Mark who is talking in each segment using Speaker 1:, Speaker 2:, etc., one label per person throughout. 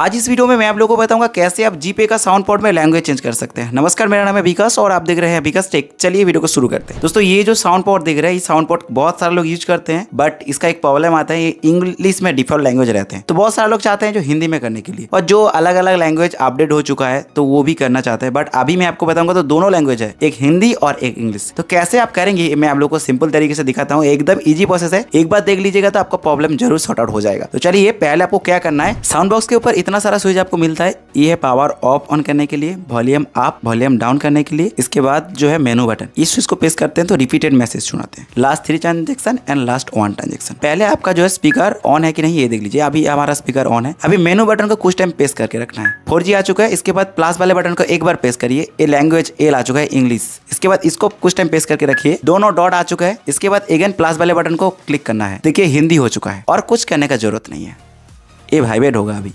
Speaker 1: आज इस वीडियो में मैं आप लोगों को बताऊंगा कैसे आप जीपे का साउंड पॉड में लैंग्वेज चेंज कर सकते हैं नमस्कार मेरा नाम है विकास और आप देख रहे हैं विकास टेक चलिए वीडियो को शुरू करते हैं दोस्तों ये जो साउंड पॉड देख रहे हैं ये साउंड पॉड बहुत सारे लोग यूज करते हैं बट इसका एक प्रॉब्लम आता है ये इंग्लिश में डिफॉल्ट लैंग्वेज रहते हैं तो बहुत सारे लोग चाहते हैं जो हिंदी में करने के लिए और जो अलग अलग लैंग्वेज अपडेट हो चुका है तो वो भी करना चाहते हैं बट अभी मैं आपको बताऊंगा तो दोनों लैंग्वेज है एक हिंदी और एक इंग्लिश तो कैसे आप करेंगे मैं आप लोग को सिंपल तरीके से दिखाता हूँ एकदम ईजी प्रोसेस है एक बार देख लीजिएगा तो आपका प्रॉब्लम जरूर सॉर्ट आउट हो जाएगा तो चलिए पहले आपको क्या करना है साउंड बॉक्स के ऊपर इतना सारा स्विच आपको मिलता है ये है पावर ऑफ ऑन करने के लिए वॉल्यूम अप वॉल्यूम डाउन करने के लिए इसके बाद जो है मेनू बटन इस स्विच को प्रेस करते हैं तो रिपीटेड मैसेज सुनाते हैं last three transaction and last one transaction पहले आपका जो है स्पीकर ऑन है कि नहीं ये देख लीजिए अभी हमारा स्पीकर ऑन है अभी मेनू बटन को कुछ टाइम प्रेस करके रखना है फोर आ चुका है इसके बाद प्लस वाले बटन को एक बार प्रेस करिए ए लैंग्वेज एल आ चुका है इंग्लिश इसके बाद इसको कुछ टाइम प्रेस करके रखिए दोनों डॉट आ चुका है इसके बाद एगेन प्लस वाले बटन को क्लिक करना है देखिए हिंदी हो चुका है और कुछ करने का जरूरत नहीं है ये वाइब्रेट होगा अभी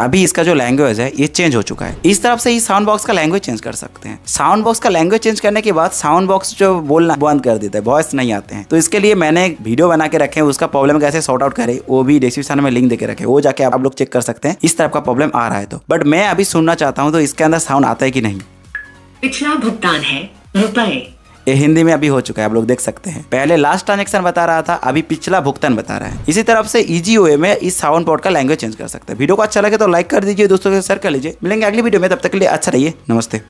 Speaker 1: अभी इसका जो लैंग्वेज है ये चेंज हो चुका है इस तरफ से ही साउंड बॉक्स का लैंग्वेज चेंज कर सकते हैं साउंड बॉक्स का लैंग्वेज चेंज करने के बाद साउंड बॉक्स जो बोलना बंद कर देता है वॉइस नहीं आते हैं तो इसके लिए मैंने वीडियो बना के रखे हैं उसका प्रॉब्लम कैसे सॉर्ट आउट करे वो भी डिस्क्रिप्शन में लिंक देकर रखे वो जाके आप लोग चेक कर सकते हैं इस तरफ का प्रॉब्लम आ रहा है तो बट मैं अभी सुनना चाहता हूँ तो इसके अंदर साउंड आता है कि नहीं
Speaker 2: पिछला भुगतान है रुपए
Speaker 1: ये हिंदी में अभी हो चुका है आप लोग देख सकते हैं पहले लास्ट ट्रांजेक्शन बता रहा था अभी पिछला भुगतान बता रहा है इसी तरफ से इजी वे में इस साउंड पॉट का लैंग्वेज चेंज कर सकते हैं वीडियो को अच्छा लगे तो लाइक कर दीजिए दोस्तों के शेयर कर लीजिए मिलेंगे अगली वीडियो में तब तक के लिए अच्छा रहिए नमस्ते